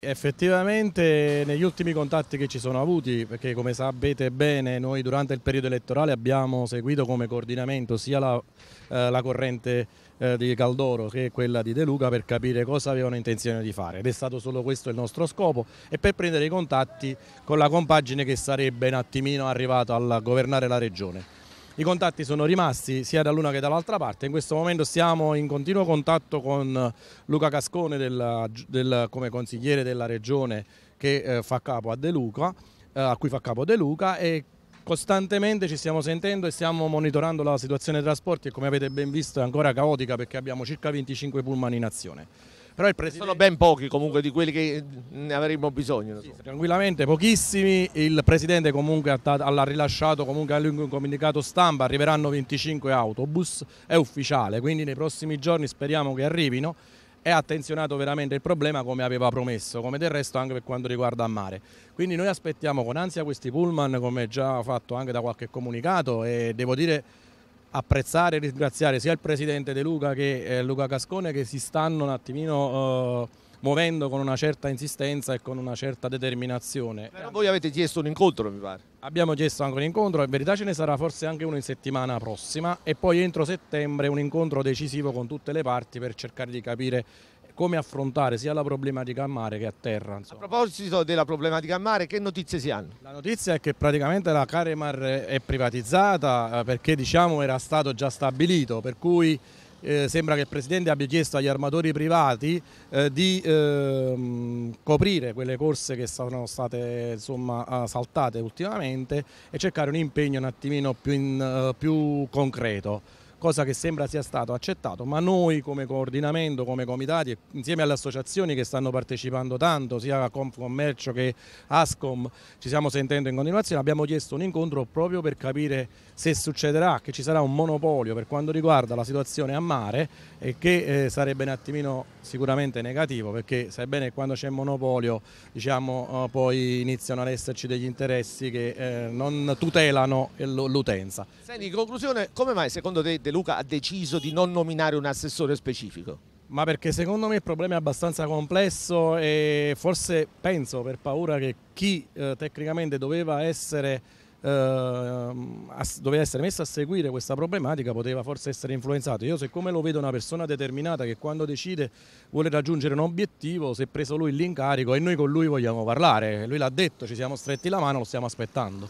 Effettivamente negli ultimi contatti che ci sono avuti, perché come sapete bene noi durante il periodo elettorale abbiamo seguito come coordinamento sia la, eh, la corrente eh, di Caldoro che quella di De Luca per capire cosa avevano intenzione di fare ed è stato solo questo il nostro scopo e per prendere i contatti con la compagine che sarebbe un attimino arrivata a governare la regione. I contatti sono rimasti sia dall'una che dall'altra parte, in questo momento siamo in continuo contatto con eh, Luca Cascone del, del, come consigliere della regione che eh, fa capo a De Luca, eh, a cui fa capo De Luca e costantemente ci stiamo sentendo e stiamo monitorando la situazione dei trasporti e come avete ben visto è ancora caotica perché abbiamo circa 25 pullman in azione. Però il Presidente... Sono ben pochi comunque di quelli che eh, ne avremmo bisogno. Sì, tranquillamente, pochissimi. Il Presidente comunque ha rilasciato comunque a lungo un comunicato stampa, arriveranno 25 autobus, è ufficiale, quindi nei prossimi giorni speriamo che arrivino e ha attenzionato veramente il problema come aveva promesso, come del resto anche per quanto riguarda il mare. Quindi noi aspettiamo con ansia questi pullman, come già fatto anche da qualche comunicato e devo dire apprezzare e ringraziare sia il presidente De Luca che eh, Luca Cascone che si stanno un attimino eh, muovendo con una certa insistenza e con una certa determinazione. Però voi avete chiesto un incontro mi pare. Abbiamo chiesto anche un incontro, in verità ce ne sarà forse anche uno in settimana prossima e poi entro settembre un incontro decisivo con tutte le parti per cercare di capire come affrontare sia la problematica a mare che a terra. Insomma. A proposito della problematica a mare, che notizie si hanno? La notizia è che praticamente la Caremar è privatizzata eh, perché diciamo era stato già stabilito, per cui eh, sembra che il Presidente abbia chiesto agli armatori privati eh, di eh, coprire quelle corse che sono state insomma, saltate ultimamente e cercare un impegno un attimino più, in, eh, più concreto cosa che sembra sia stato accettato, ma noi come coordinamento, come comitati, insieme alle associazioni che stanno partecipando tanto, sia Confcommercio che Ascom, ci stiamo sentendo in continuazione, abbiamo chiesto un incontro proprio per capire se succederà, che ci sarà un monopolio per quanto riguarda la situazione a mare e che eh, sarebbe un attimino sicuramente negativo perché sebbene quando c'è monopolio diciamo, eh, poi iniziano ad esserci degli interessi che eh, non tutelano l'utenza. Senti, in conclusione, come mai secondo te De Luca ha deciso di non nominare un assessore specifico? ma perché secondo me il problema è abbastanza complesso e forse penso per paura che chi eh, tecnicamente doveva essere Ehm, doveva essere messo a seguire questa problematica poteva forse essere influenzato. Io siccome lo vedo una persona determinata che quando decide vuole raggiungere un obiettivo, si è preso lui l'incarico e noi con lui vogliamo parlare, lui l'ha detto, ci siamo stretti la mano, lo stiamo aspettando.